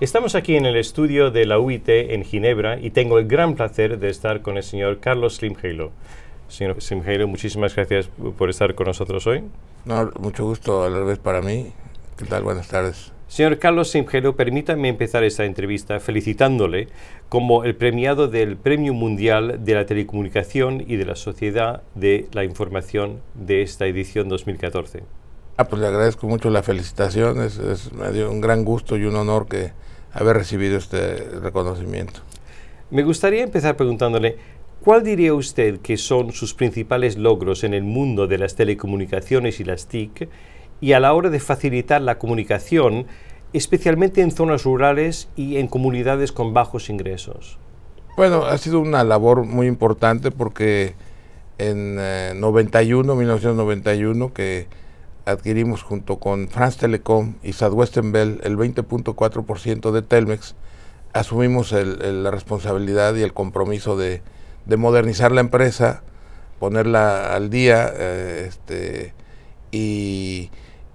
Estamos aquí en el estudio de la UIT en Ginebra y tengo el gran placer de estar con el señor Carlos Slimheilo. Señor Slimheilo, muchísimas gracias por estar con nosotros hoy. mucho gusto, a la vez para mí. ¿Qué tal? Buenas tardes. Señor Carlos Slimheilo, permítame empezar esta entrevista felicitándole como el premiado del Premio Mundial de la Telecomunicación y de la Sociedad de la Información de esta edición 2014. Ah, pues le agradezco mucho la felicitación, es, me dio un gran gusto y un honor que haber recibido este reconocimiento. Me gustaría empezar preguntándole, ¿cuál diría usted que son sus principales logros en el mundo de las telecomunicaciones y las TIC y a la hora de facilitar la comunicación, especialmente en zonas rurales y en comunidades con bajos ingresos? Bueno, ha sido una labor muy importante porque en 91, eh, 1991, que adquirimos junto con France Telecom y Southwestern Bell el 20.4% de Telmex, asumimos la responsabilidad y el compromiso de, modernizar la empresa, ponerla al día, eh, este, y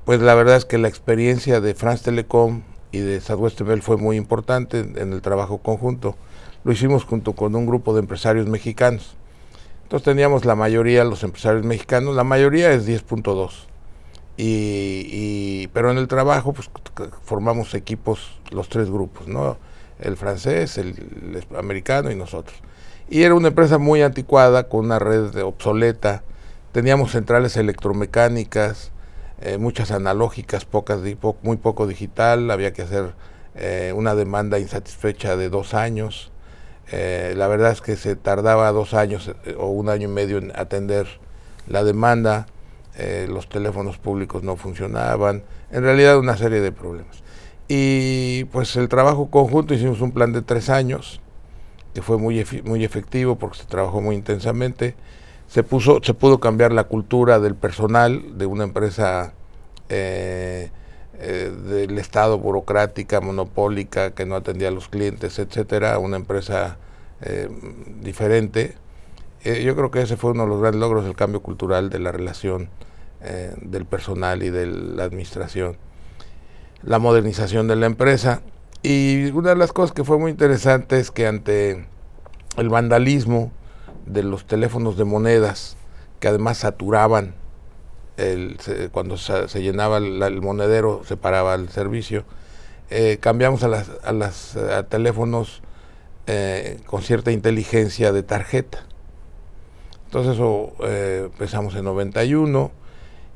pues la verdad es que la experiencia de France Telecom y de Southwestern Bell fue muy importante en el trabajo conjunto. Lo hicimos junto con un grupo de empresarios mexicanos. Entonces teníamos la mayoría, los empresarios mexicanos, la mayoría es 10.2 y, pero en el trabajo pues, formamos equipos, los tres grupos, ¿no? el francés, el, americano y nosotros. Y era una empresa muy anticuada, con una red obsoleta, teníamos centrales electromecánicas, eh, muchas analógicas, pocas, muy poco digital, había que hacer eh, una demanda insatisfecha de dos años. Eh, la verdad es que se tardaba dos años o un año y medio en atender la demanda eh, los teléfonos públicos no funcionaban, en realidad una serie de problemas. Y pues el trabajo conjunto, hicimos un plan de tres años, que fue muy, muy efectivo porque se trabajó muy intensamente. Se, puso, se pudo cambiar la cultura del personal de una empresa eh, eh, del Estado burocrática, monopólica, que no atendía a los clientes, etcétera, a una empresa diferente eh, yo creo que ese fue uno de los grandes logros del cambio cultural de la relación eh, del personal y de la administración. La modernización de la empresa. Y una de las cosas que fue muy interesante es que ante el vandalismo de los teléfonos de monedas, que además saturaban, cuando se, llenaba el, monedero, se paraba el servicio, eh, cambiamos a, las, teléfonos con cierta inteligencia de tarjeta. Entonces eso, eh, empezamos en 91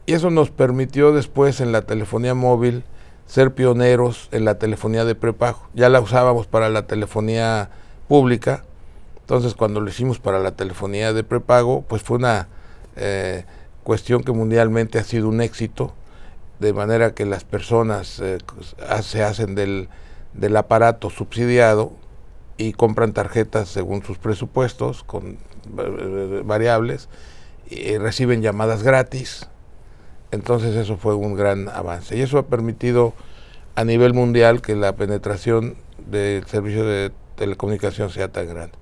y eso nos permitió después en la telefonía móvil ser pioneros en la telefonía de prepago. Ya la usábamos para la telefonía pública, entonces cuando lo hicimos para la telefonía de prepago, pues fue una eh, cuestión que mundialmente ha sido un éxito, de manera que las personas eh, pues, se hacen del, del aparato subsidiado y compran tarjetas según sus presupuestos, con variables, y reciben llamadas gratis. Entonces eso fue un gran avance. Y eso ha permitido a nivel mundial que la penetración del servicio de telecomunicación sea tan grande.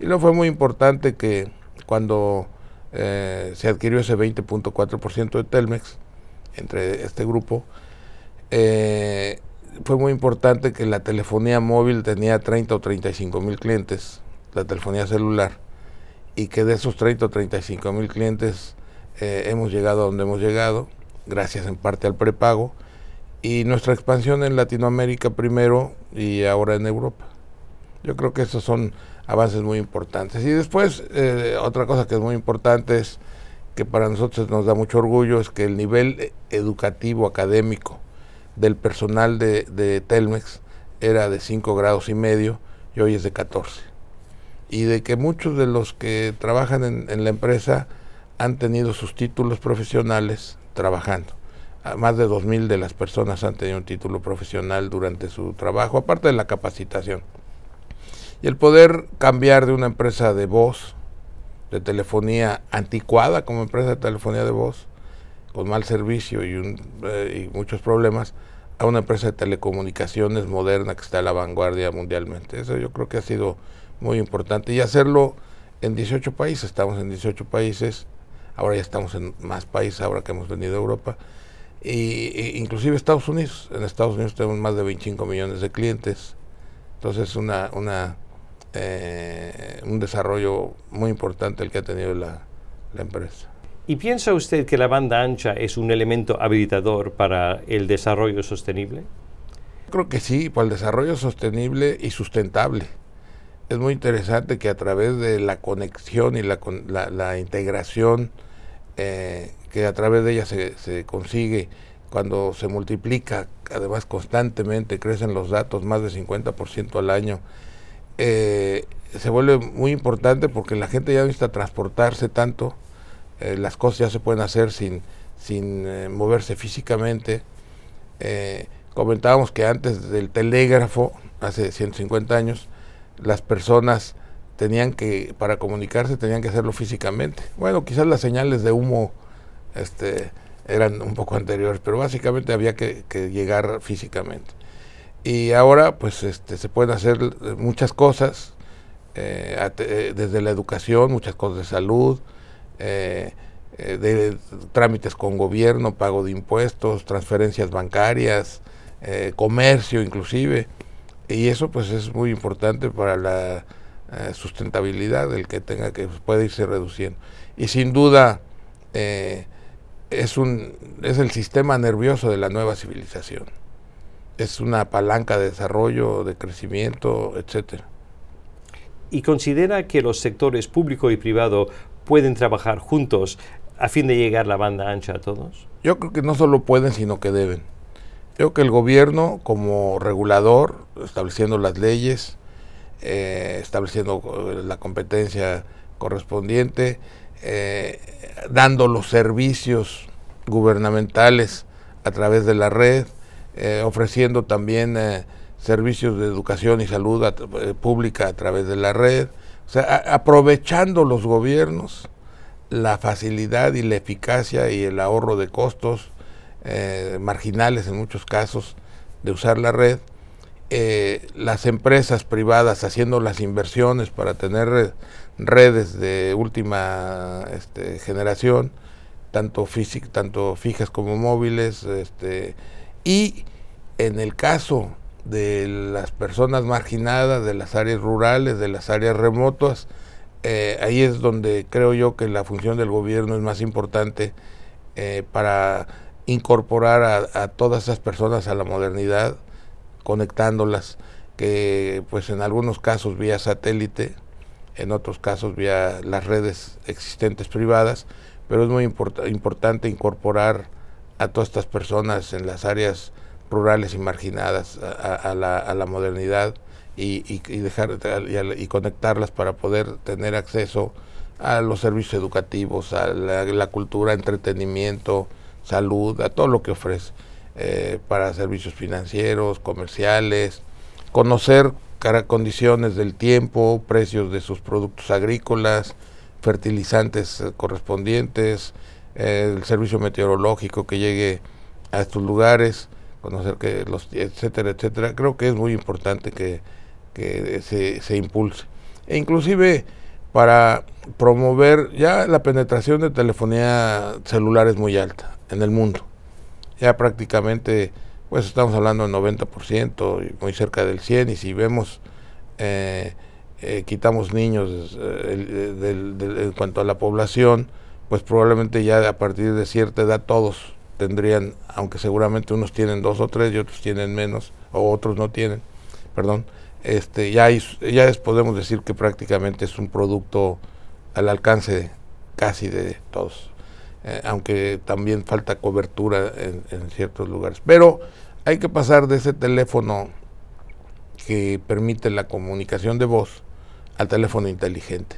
Y lo fue muy importante que cuando eh, se adquirió ese 20.4% de Telmex entre este grupo, eh, fue muy importante que la telefonía móvil tenía 30 o 35 mil clientes, la telefonía celular y que de esos 30 o 35 mil clientes eh, hemos llegado a donde hemos llegado, gracias en parte al prepago, y nuestra expansión en Latinoamérica primero y ahora en Europa. Yo creo que esos son avances muy importantes. Y después, eh, otra cosa que es muy importante es que para nosotros nos da mucho orgullo, es que el nivel educativo, académico del personal de, de Telmex era de 5 grados y medio y hoy es de 14 y de que muchos de los que trabajan en, la empresa han tenido sus títulos profesionales trabajando. Ah, más de 2.000 de las personas han tenido un título profesional durante su trabajo, aparte de la capacitación. Y el poder cambiar de una empresa de voz, de telefonía anticuada como empresa de telefonía de voz, con mal servicio y, un, eh, y muchos problemas, a una empresa de telecomunicaciones moderna que está a la vanguardia mundialmente. Eso yo creo que ha sido muy importante y hacerlo en 18 países. Estamos en 18 países, ahora ya estamos en más países, ahora que hemos venido a Europa. Y, e inclusive Estados Unidos. En Estados Unidos tenemos más de 25 millones de clientes. Entonces una, una eh, un desarrollo muy importante el que ha tenido la, la empresa. ¿Y piensa usted que la banda ancha es un elemento habilitador para el desarrollo sostenible? Creo que sí, para el desarrollo sostenible y sustentable es muy interesante que a través de la conexión y la, integración eh, que a través de ella se, consigue cuando se multiplica, además constantemente crecen los datos más de 50% al año, eh, se vuelve muy importante porque la gente ya no necesita transportarse tanto, eh, las cosas ya se pueden hacer sin, sin moverse físicamente. comentábamos que antes del telégrafo, hace 150 años, las personas tenían que, para comunicarse, tenían que hacerlo físicamente. Bueno, quizás las señales de humo este, eran un poco anteriores, pero básicamente había que, llegar físicamente. Y ahora, pues, este, se pueden hacer eh, muchas cosas, eh, eh, desde la educación, muchas cosas de salud, de, trámites con gobierno, pago de impuestos, transferencias bancarias, comercio inclusive y eso pues es muy importante para la eh, sustentabilidad, del que tenga que pues, puede irse reduciendo. Y sin duda eh, es, un, es el sistema nervioso de la nueva civilización. Es una palanca de desarrollo, de crecimiento, etcétera. ¿Y considera que los sectores público y privado pueden trabajar juntos a fin de llegar la banda ancha a todos? Yo creo que no solo pueden, sino que deben. Creo que el gobierno como regulador, estableciendo las leyes, eh, estableciendo eh, la competencia correspondiente, eh, dando los servicios gubernamentales a través de la red, ofreciendo también servicios de educación y salud pública a través de la red, o sea, aprovechando los gobiernos la facilidad y la eficacia y el ahorro de costos eh, marginales en muchos casos de usar la red, eh, las empresas privadas haciendo las inversiones para tener redes de última este, generación, tanto, físicas fijas como móviles, este, y en el caso de las personas marginadas, de las áreas rurales, de las áreas remotas, eh, ahí es donde creo yo que la función del gobierno es más importante para incorporar a, todas esas personas a la modernidad, conectándolas, que pues en algunos casos vía satélite, en otros casos vía las redes existentes privadas, pero es muy importante incorporar a todas estas personas en las áreas rurales y marginadas a, la, modernidad y, dejar y, conectarlas para poder tener acceso a los servicios educativos, a la cultura, entretenimiento, salud, a todo lo que ofrece, eh, para servicios financieros, comerciales, conocer condiciones del tiempo, precios de sus productos agrícolas, fertilizantes eh, correspondientes, eh, el servicio meteorológico que llegue a estos lugares, conocer que los, etcétera, etcétera. Creo que es muy importante que, que se, se impulse. E inclusive para promover ya la penetración de telefonía celular es muy alta en el mundo. Ya prácticamente, pues estamos hablando del 90%, muy cerca del 100%, y si vemos, eh, eh, quitamos niños eh, en cuanto a la población, pues probablemente ya a partir de cierta edad todos tendrían, aunque seguramente unos tienen dos o tres y otros tienen menos, o otros no tienen, perdón, este, ya, ya podemos decir que prácticamente es un producto al alcance casi de todos. Eh, aunque también falta cobertura en, ciertos lugares. Pero hay que pasar de ese teléfono que permite la comunicación de voz al teléfono inteligente,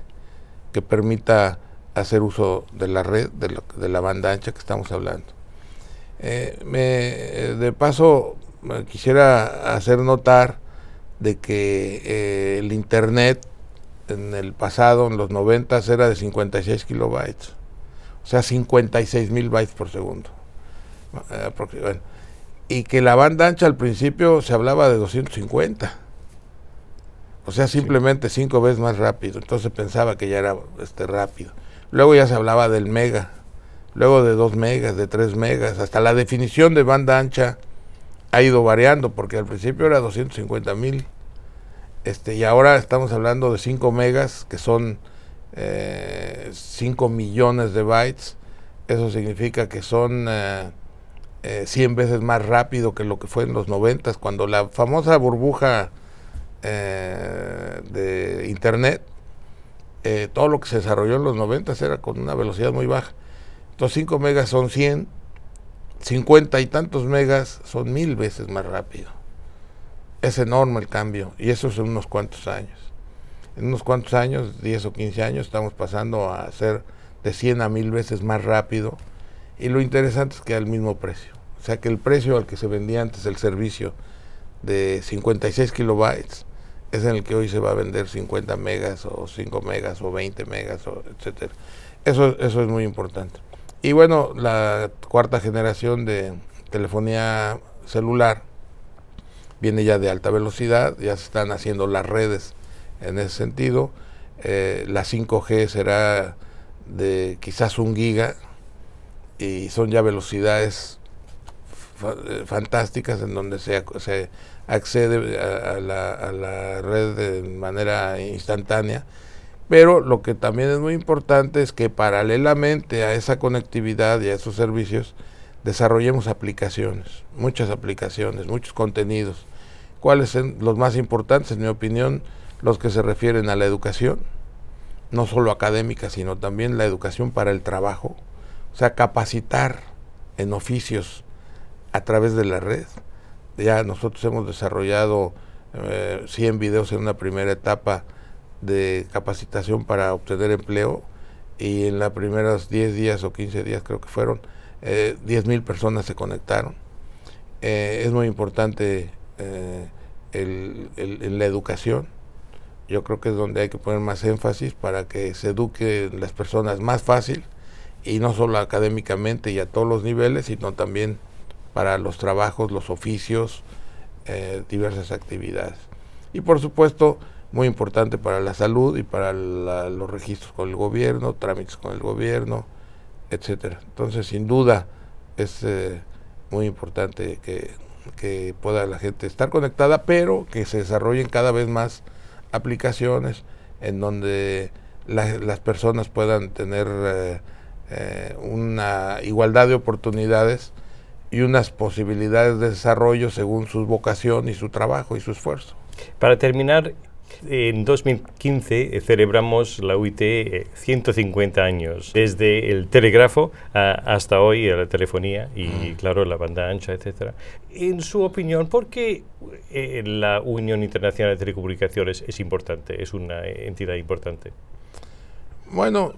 que permita hacer uso de la red, de, la banda ancha que estamos hablando. Eh, eh, de paso, quisiera hacer notar de que el Internet en el pasado, en los 90, era de 56 kilobytes o sea, 56 mil bytes por segundo. Eh, y que la banda ancha al principio se hablaba de 250. O sea, simplemente cinco veces más rápido. Entonces pensaba que ya era este, rápido. Luego ya se hablaba del mega. Luego de 2 megas, de 3 megas. Hasta la definición de banda ancha ha ido variando porque al principio era 250 mil. Este, y ahora estamos hablando de 5 megas que son 5 eh, millones de bytes, eso significa que son 100 eh, eh, veces más rápido que lo que fue en los 90, cuando la famosa burbuja de Internet, todo lo que se desarrolló en los 90 era con una velocidad muy baja. Entonces 5 megas son 100, 50 y tantos megas son mil veces más rápido. Es enorme el cambio y eso es en unos cuantos años en unos cuantos años, 10 o 15 años, estamos pasando a ser de 100 a 1000 veces más rápido y lo interesante es que al mismo precio. O sea que el precio al que se vendía antes el servicio de 56 kilobytes es en el que hoy se va a vender 50 megas o 5 megas o 20 megas, o etcétera. Eso, eso es muy importante. Y bueno, la cuarta generación de telefonía celular viene ya de alta velocidad, ya se están haciendo las redes en ese sentido, eh, la 5G será de quizás un giga y son ya velocidades eh, fantásticas en donde se, accede a, la, a la red de manera instantánea. Pero lo que también es muy importante es que paralelamente a esa conectividad y a esos servicios, desarrollemos aplicaciones, muchas aplicaciones, muchos contenidos. ¿Cuáles son los más importantes? En mi opinión, los que se refieren a la educación, no solo académica, sino también la educación para el trabajo, o sea, capacitar en oficios a través de la red. Ya nosotros hemos desarrollado 100 eh, videos en una primera etapa de capacitación para obtener empleo y en las primeras 10 días o 15 días creo que fueron, eh, 10 mil personas se conectaron. Eh, es muy importante en eh, la educación yo creo que es donde hay que poner más énfasis para que se eduquen las personas más fácil y no solo académicamente y a todos los niveles, sino también para los trabajos, los oficios, eh, diversas actividades. Y por supuesto, muy importante para la salud y para los registros con el gobierno, trámites con el gobierno, etcétera. Entonces, sin duda, es eh, muy importante que, que pueda la gente estar conectada, pero que se desarrollen cada vez más aplicaciones en donde las, personas puedan tener eh, eh, una igualdad de oportunidades y unas posibilidades de desarrollo según su vocación y su trabajo y su esfuerzo. Para terminar, en 2015 eh, celebramos la UIT 150 eh, años, desde el telégrafo hasta hoy, la telefonía y, mm. claro, la banda ancha, etc. En su opinión, ¿por qué eh, la Unión Internacional de Telecomunicaciones es importante, es una entidad importante? Bueno,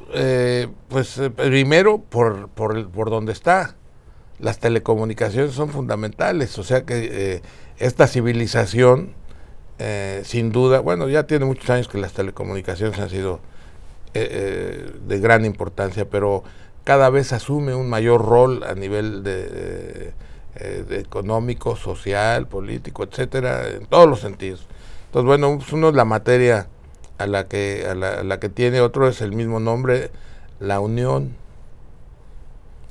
pues primero por, por, por donde está. Las telecomunicaciones son fundamentales, o sea que esta civilización eh, sin duda, bueno, ya tiene muchos años que las telecomunicaciones han sido eh, eh, de gran importancia, pero cada vez asume un mayor rol a nivel de, económico, social, político, etcétera, en todos los sentidos. Entonces, bueno, uno es la materia a la que, la, que tiene, otro es el mismo nombre, la unión.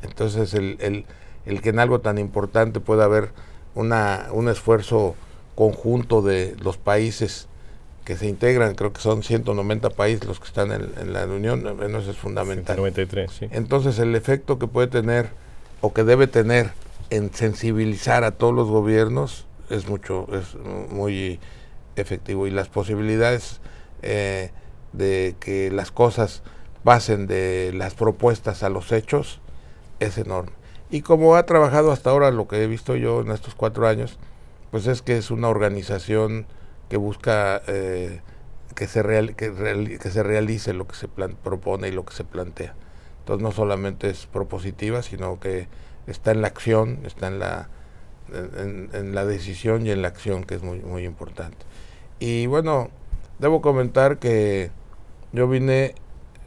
Entonces, el, el, que en algo tan importante pueda haber una, un esfuerzo conjunto de los países que se integran, creo que son 190 países los que están en, la Unión, eh, eso es fundamental. Entonces el efecto que puede tener o que debe tener en sensibilizar a todos los gobiernos es mucho, es muy efectivo y las posibilidades eh, de que las cosas pasen de las propuestas a los hechos es enorme. Y como ha trabajado hasta ahora, lo que he visto yo en estos cuatro años, pues es que es una organización que busca eh, que, se que, se realice lo que se propone y lo que se plantea. Entonces no solamente es propositiva, sino que está en la acción, está en la, en, la decisión y en la acción, que es muy, muy importante. Y bueno, debo comentar que yo vine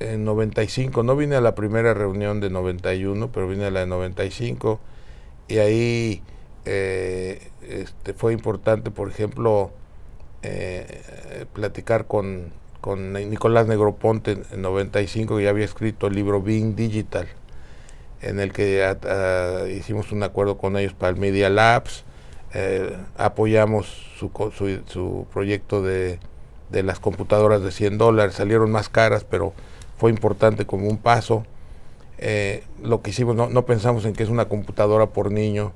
en 95, no vine a la primera reunión de 91, pero vine a la de 95 y ahí eh, este, fue importante, por ejemplo, eh, platicar con, Nicolás Negroponte en 95, que ya había escrito el libro Being Digital, en el que hicimos un acuerdo con ellos para el Media Labs, eh, apoyamos su, proyecto de, las computadoras de 100 dólares, salieron más caras, pero fue importante como un paso. lo que hicimos, no, no pensamos en que es una computadora por niño,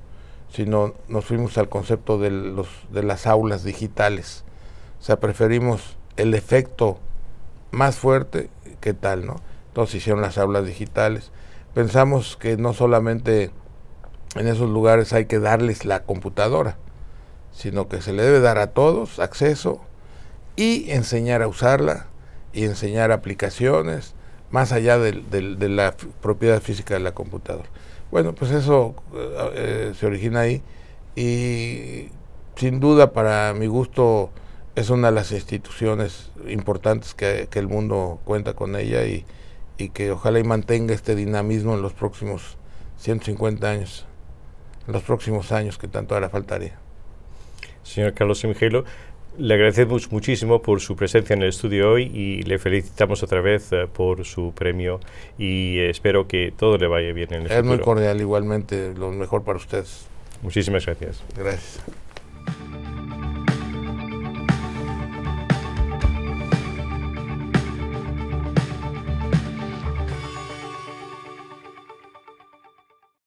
sino nos fuimos al concepto de, los, de las aulas digitales. O sea, preferimos el efecto más fuerte que tal, ¿no? Entonces hicieron las aulas digitales. Pensamos que no solamente en esos lugares hay que darles la computadora, sino que se le debe dar a todos acceso y enseñar a usarla y enseñar aplicaciones más allá de la propiedad física de la computadora. Bueno, pues eso eh, eh, se origina ahí y sin duda para mi gusto es una de las instituciones importantes que, el mundo cuenta con ella y, que ojalá y mantenga este dinamismo en los próximos 150 años, en los próximos años que tanto hará faltaría. Señor Carlos le agradecemos muchísimo por su presencia en el estudio hoy y le felicitamos otra vez eh, por su premio y eh, espero que todo le vaya bien en el es Es muy cordial igualmente, lo mejor para ustedes. Muchísimas gracias. Gracias.